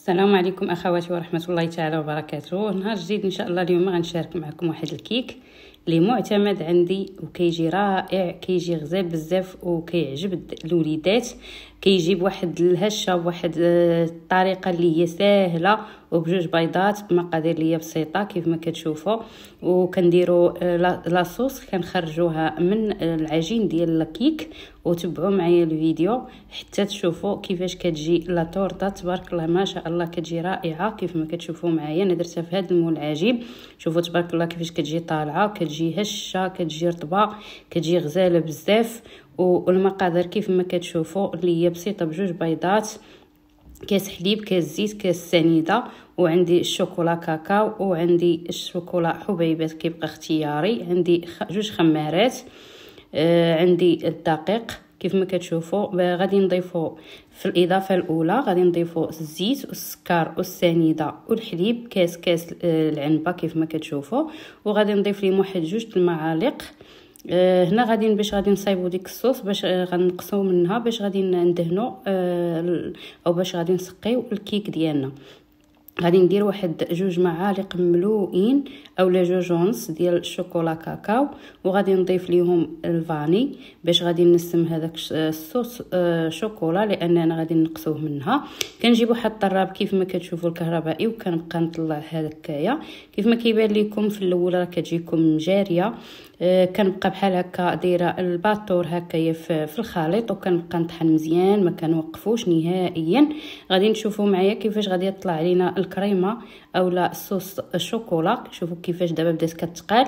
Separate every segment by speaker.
Speaker 1: السلام عليكم اخواتي ورحمه الله تعالى وبركاته نهار جديد ان شاء الله اليوم غنشارك معكم واحد الكيك اللي معتمد عندي وكيجي رائع كيجي غزال بزاف وكيعجب الوليدات كيجي بواحد الهشه بواحد آه، الطريقه اللي هي ساهله وبجوج بيضات بمقادير اللي هي بسيطه كيف ما كتشوفوا وكنديروا آه، لاصوص كنخرجوها من آه، العجين ديال الكيك وتبعوا معايا الفيديو حتى تشوفوا كيفاش كتجي لا تبارك الله ما شاء الله كتجي رائعه كيف ما كتشوفوا معايا انا درتها في هذا العجيب شوفوا تبارك الله كيفاش كتجي طالعه كتجي هشه كتجي رطبه كتجي غزاله بزاف والمقادير كيف ما كتشوفوا اللي هي بسيطه بجوج بيضات كاس حليب كاس زيت كاس سنيده وعندي الشوكولا كاكاو وعندي الشوكولا حبيبات كيبقى اختياري عندي جوج خمارات آه عندي الدقيق كيف ما كتشوفوا غادي نضيفوا في الاضافه الاولى غادي نضيفوا الزيت والسكر والسنيده والحليب كاس كاس آه، العنبه كيف ما كتشوفوا وغادي نضيف لهم واحد جوج المعالق آه آه، هنا غادي باش غادي نصايبو ديك الصوص باش آه، غنقصو منها باش غادي ندهنو آه، او باش غادي نسقيو الكيك ديالنا غادي ندير واحد جوج معالق ملوئين اولا جوج ونص ديال الشوكولا كاكاو وغادي نضيف ليهم الفاني باش غادي نسم هذاك الصوص شوكولا لاننا غادي نقصوه منها كنجيب واحد الطراب كيف ما كتشوفوا الكهربائي وكنبقى نطلع هذاكايا كيف ما كيبان لكم في الاول راه كتجيكم جاريه آه، كنبقى بحال هكا دايره الباطور هكايا في الخليط وكنبقى نطحن مزيان ما كنوقفوش نهائيا غادي نشوفوا معايا كيفاش غادي يطلع لينا الكريمه اولا الصوص الشوكولا شوفوا كيفاش دابا بدات كتقال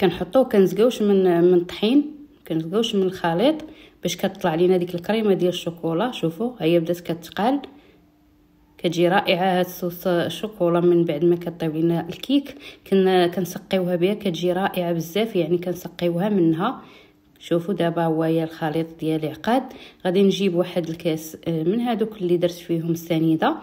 Speaker 1: كنحطوه كنزقوش من من الطحين كنزقوش من الخليط باش كتطلع لينا ديك الكريمه ديال الشوكولا شوفوا هي بدات كتقال كتجي رائعه هاد صوص الشوكولا من بعد ما كطيب لنا الكيك كنا كنسقيوها بها كتجي رائعه بزاف يعني كنسقيوها منها شوفوا دابا هو الخليط ديالي عقاد غادي نجيب واحد الكاس آه، من هادوك اللي درت فيهم السنيده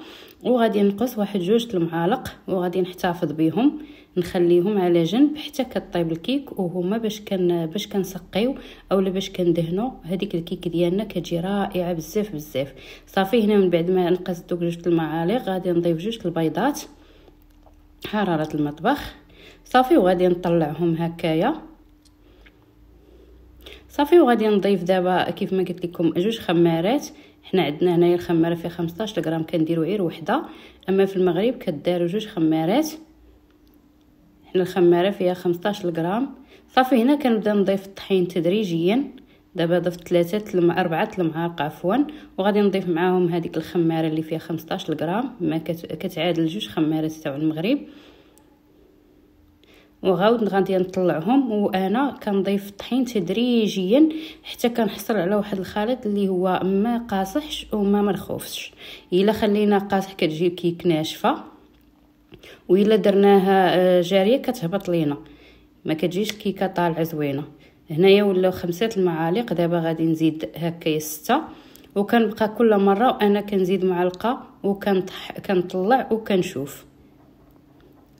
Speaker 1: وغادي نقص واحد جوج المعالق وغادي نحتفظ بهم نخليهم على جنب حتى كطيب الكيك وهما باش كان باش كنسقيو اولا باش كندهنو هذيك الكيك ديالنا كتجي رائعه بزاف بزاف صافي هنا من بعد ما نقص دوك جوج المعالق غادي نضيف جوج البيضات حراره المطبخ صافي وغادي نطلعهم هكايا صافي وغادي نضيف دابا كيف ما قلت لكم جوج خمارات حنا عندنا هنايا الخماره فيها 15 غرام كنديروا غير وحده اما في المغرب كداروا جوج خمارات الخماره فيها 15 غرام صافي هنا كنبدا نضيف الطحين تدريجيا دابا ضفت 3 لم 4 المعالق عفوا وغادي نضيف معاهم هذيك الخماره اللي فيها 15 غرام ما كتعادل جوج خمارات تاع المغرب وغاود غادي نطلعهم وانا كنضيف الطحين تدريجيا حتى كنحصل على واحد الخليط اللي هو ما قاصحش وما مرخوفش الا خلينا قاصح كتجي كيك ناشفه وإلا درناها آه، جاريه كتهبط لينا ما كتجيش كيكه طالعه زوينه هنايا ولاو خمسه المعالق دابا غادي نزيد هكايا سته وكنبقى كل مره وانا كنزيد معلقه و وكنشوف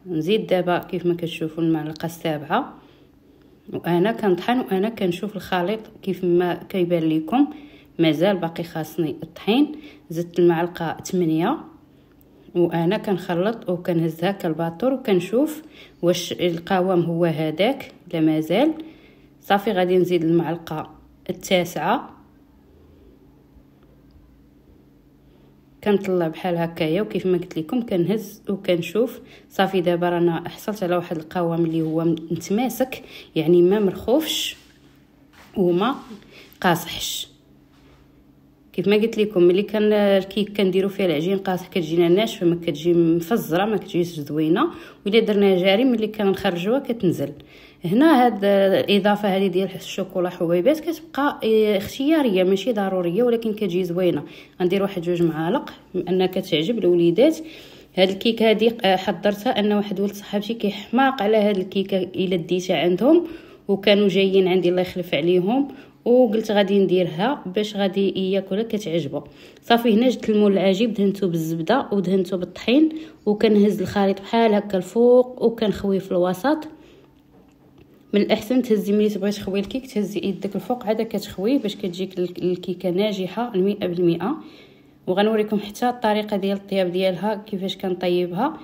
Speaker 1: نزيد دابا كيف ما كتشوفوا المعلقه السابعه وانا كنطحن وانا كنشوف الخليط كيف ما كيبان لكم مازال باقي خاصني الطحين زدت المعلقه 8 وانا كنخلط وكنهز هكا الباطور وكنشوف واش القوام هو هذاك لا مازال صافي غادي نزيد المعلقه التاسعه كنطلع بحال هكايا وكيف ما قلت لكم كنهز وكنشوف صافي دابا رانا حصلت على واحد القوام اللي هو متماسك يعني ما مرخوفش وما قاصحش كيف ما قلت لكم ملي كان الكيك كنديروا فيه العجين قاصح كتجينا ناشفه ما كتجي مفزره ما كتجيش زوينه ولا درناها جاري ملي كنخرجوها كتنزل هنا هاد الاضافه هذه ديال الشوكولا حبيبات كتبقى آه، اختياريه ماشي ضروريه ولكن كتجي زوينه غندير واحد جوج معالق لان كتعجب الوليدات هاد الكيك هادي آه، حضرتها ان واحد ولد صاحبتي كيحماق على هاد الكيكه الا ديتها عندهم وكانوا جايين عندي الله يخلف عليهم وقلت غادي نديرها باش غادي ياكلها كتعجبو صافي هنا جبت المول العجيب دهنتو بالزبده ودهنتو بالطحين وكنهز الخليط بحال هكا الفوق وكنخوي في الوسط من الاحسن تهزي ملي تبغي تخوي الكيك تهزي يدك الفوق عاد كتخويه باش كتجيك الكيكه ناجحه 100% وغنوريكم حتى الطريقه ديال الطياب ديالها كيفاش كنطيبها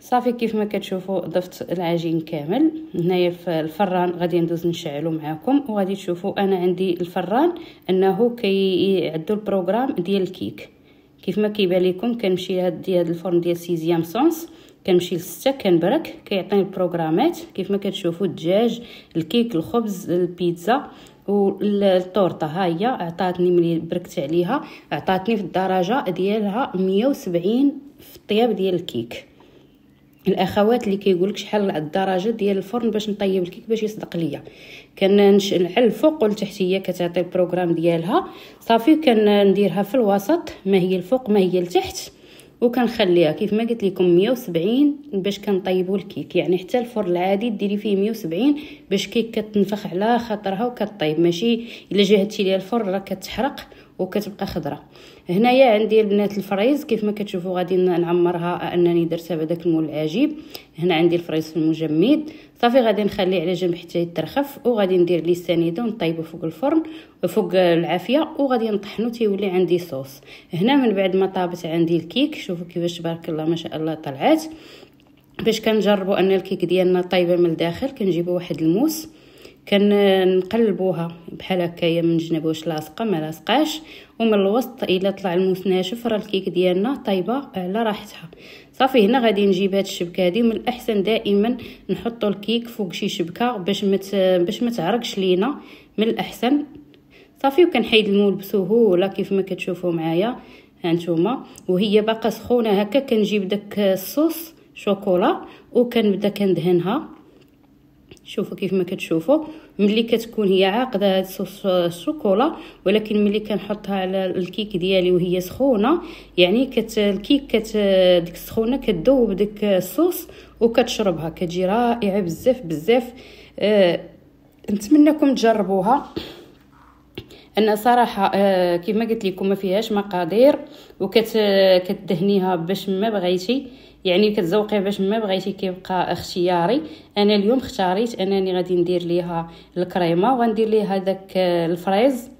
Speaker 1: صافي كيف ما كتشوفوا ضفت العجين كامل هنايا في الفران غادي ندوز نشعلو معاكم وغادي تشوفوا انا عندي الفران انه كيعدو البروغرام ديال الكيك كيف ما كيبان لكم كنمشي لهاد هاد الفرن ديال سيزيام سونس كنمشي لستة كنبرك كيعطيني البروغرامات كيف ما كتشوفوا الدجاج الكيك الخبز البيتزا والطورطه ها هي عطاتني ملي بركت عليها عطاتني في الدرجه ديالها 170 في الطياب ديال الكيك الاخوات اللي كيقولك شحال الدرجه ديال الفرن باش نطيب الكيك باش يصدق ليا نحل الفوق والتحتيه هي كتعطي البروغرام ديالها صافي نديرها في الوسط ما هي الفوق ما هي التحت وكنخليها كيف ما قلت لكم 170 باش كنطيبوا الكيك يعني حتى الفرن العادي ديري فيه 170 باش كيك كتنفخ على خاطرها وكطيب ماشي الا جهدتي ليها الفرن راه كتحرق وكتبقى خضره هنايا عندي البنات الفريز كيف ما كتشوفوا غادي نعمرها انني درتها بداك المول العجيب هنا عندي الفريز في المجمد صافي غادي نخليه على جنب حتى يترخف وغادي ندير ليه السنيده ونطيبو فوق الفرن فوق العافيه وغادي نطحنو تيولي عندي صوص هنا من بعد ما طابت عندي الكيك شوفوا كيفاش تبارك الله ما شاء الله طلعات باش كنجربوا ان الكيك ديالنا طايبه من الداخل كنجيبوا واحد الموس كنقلبوها بحال هكايا من جنب واش لاصقه ما لاصقاش ومن الوسط الا طلع الموس ناشف راه الكيك ديالنا طايبه على راحتها صافي هنا غادي نجيب هاد الشبكه هادي من الاحسن دائما نحطوا الكيك فوق شي شبكه باش مت باش ما تعرقش لينا من الاحسن صافي وكنحيد المول بسهوله كيف ما كتشوفوا معايا هانتوما وهي باقا سخونه هكا كنجيب داك الصوص شوكولا وكنبدا كندهنها شوفوا كيف ما كتشوفوا ملي كتكون هي عاقده هاد صوص الشوكولا ولكن ملي كنحطها على الكيك ديالي وهي سخونه يعني كت الكيك كت ديك السخونه كتذوب ديك الصوص وكتشربها كتجي رائعه بزاف بزاف أه نتمنىكم تجربوها انا صراحه أه ما قلت لكم ما فيهاش مقادير وكتدهنيها باش ما بغيتي يعني كتزوقي باش ما بغيتي كيبقى اختياري انا اليوم اختاريت انني غادي ندير ليها الكريمه وغندير ليها داك آه، الفريز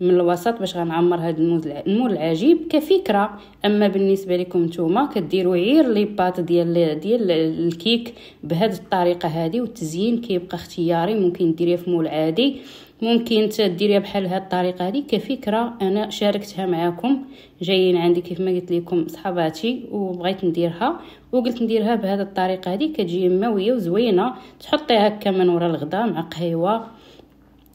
Speaker 1: من الوسط باش غنعمر هاد المول العجيب كفكره اما بالنسبه لكم نتوما كديروا غير لي بات ديال ديال الكيك بهاد الطريقه هادي والتزيين كيبقى اختياري ممكن ديريه في مول عادي ممكن تديريها بحال هاد الطريقه هذه كفكره انا شاركتها معاكم جايين عندي كيف ما قلت لكم صحاباتي وبغيت نديرها وقلت نديرها بهذه الطريقه هذه كتجي ماويه وزوينه تحطيها هكا من ورا الغدا مع قهيوه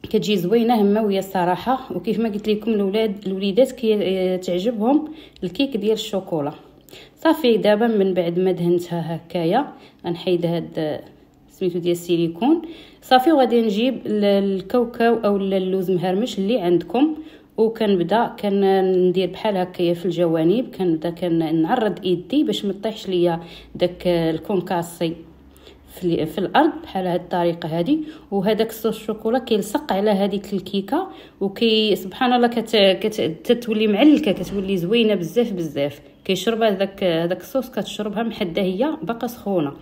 Speaker 1: كتجي زوينه مويه الصراحه وكيف ما قلت لكم الاولاد الوليدات كي تعجبهم الكيك ديال الشوكولا صافي دابا من بعد ما دهنتها هكايا غنحيد هاد سميتو ديال السيليكون صافي وغادي نجيب الكاوكاو او اللوز مهرمش اللي عندكم وكنبدا كندير بحال هكايا في الجوانب كنبدا كنعرض ايدي باش ما طيحش ليا داك الكونكاسي في, في الارض بحال هاد الطريقه هادي وهذاك الصوص الشوكولا كيلصق على هذيك الكيكه وكي سبحان الله كت كتولي معلكه كتولي زوينه بزاف بزاف كيشربها هذاك هذاك الصوص كتشربها محده هي باقا سخونه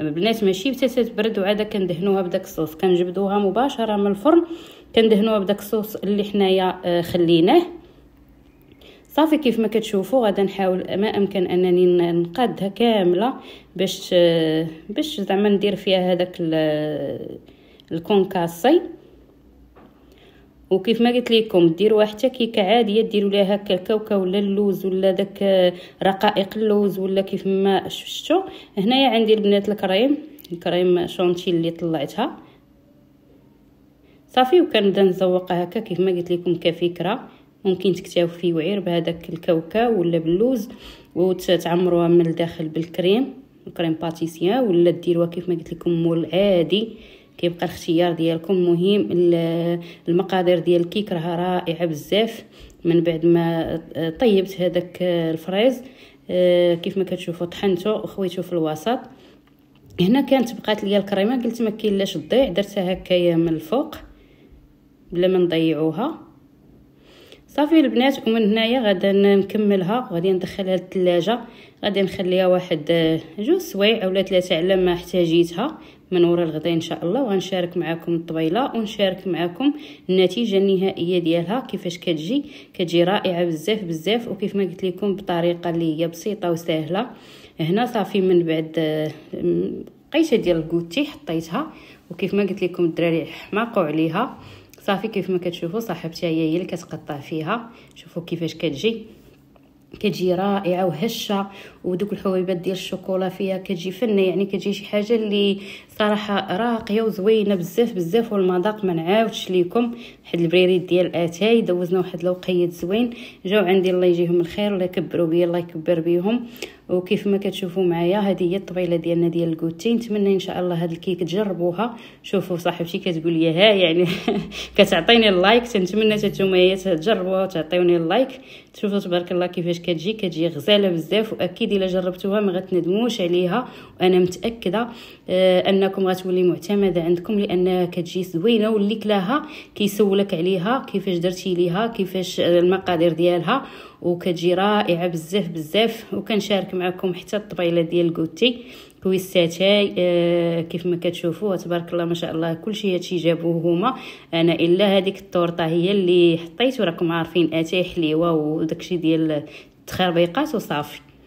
Speaker 1: البنات ماشي بتاتا تبرد وعاده كندهنوها بداك الصوص كنجبدوها مباشره من الفرن كندهنوها بداك الصوص اللي حنايا آه، خليناه صافي كيف ما كتشوفوا غادا نحاول ما امكن انني نقادها كامله باش آه، باش زعما ندير فيها هذاك آه، الكونكاسي وكيف ما قلت لكم ديروها حتى كيكه عاديه ديروا لها هكا الكاوكا ولا اللوز ولا داك رقائق اللوز ولا كيف ما شفتوا هنايا عندي البنات الكريم الكريم شونتي اللي طلعتها صافي وكنبدا نزوقها هكا كيف ما قلت لكم كفكره ممكن تكتاو فيه وعير بهذاك الكاوكا ولا باللوز وتعمروها من الداخل بالكريم الكريم باتيسيان ولا ديروها كيف ما قلت لكم مول عادي كيبقى الاختيار ديالكم مهم المقادير ديال الكيك راه رائعه بزاف من بعد ما طيبت هذاك الفريز آه، كيف ما كتشوفوا طحنته وخويته في الوسط هنا كانت بقات ليا الكريمه قلت ما كاين لاش تضيع درتها هكايا من الفوق بلا ما نضيعوها صافي البنات ومن هنايا غادا نكملها غادي ندخلها للثلاجه غادي نخليها واحد آه، جوج سوايع اولا ثلاثه على ما احتاجيتها من ورا الغدا ان شاء الله وغنشارك معكم الطبيله ونشارك معكم النتيجه النهائيه ديالها كيفاش كتجي كتجي رائعه بزاف بزاف وكيف ما قلت لكم بطريقه اللي هي بسيطه وسهله هنا صافي من بعد آه، قيشه ديال الكوتي حطيتها وكيف ما قلت لكم الدراري حماقوا عليها صافي كيف ما كتشوفوا صاحبتي هي هي اللي كتقطع فيها شوفوا كيفاش كتجي كتجي رائعه وهشه ودوك الحبيبات ديال الشوكولا فيها كتجي فنه يعني كتجي شي حاجه اللي صراحه راقيه وزوينه بزاف بزاف والمذاق ما نعاودش ليكم واحد البريريد ديال الاتاي دوزنا واحد الوقيت زوين جاو عندي الله يجيهم الخير الله يكبروا بيا الله يكبر بيهم وكيف ما كتشوفوا معايا هذه هي الطبيله ديالنا ديال الكوتي نتمنى ان شاء الله هاد الكيك تجربوها شوفوا صاحبتي كتقول لي ها يعني كتعطيني اللايك حتى نتوما هي تجربوها وتعطيوني اللايك تشوفوا تبارك الله كيفاش كتجي كتجي غزاله بزاف واكيد الا جربتوها ما غتندموش عليها وانا متاكده آه ان انكم غتولي معتمده عندكم لانها كتجي زوينه واللي كلاها كيسولك عليها كيفاش درتي ليها كيفاش المقادير ديالها وكتجي رائعه بزاف بزاف وكنشارك معكم حتى الطبيله ديال الكوتي كويساتاي آه كيف ما كتشوفوا تبارك الله ما شاء الله كلشي هادشي جابوه هما انا الا هذيك الطورطه هي اللي حطيت وراكم عارفين اتاي حليوه وداكشي ديال التخربيقات وصافي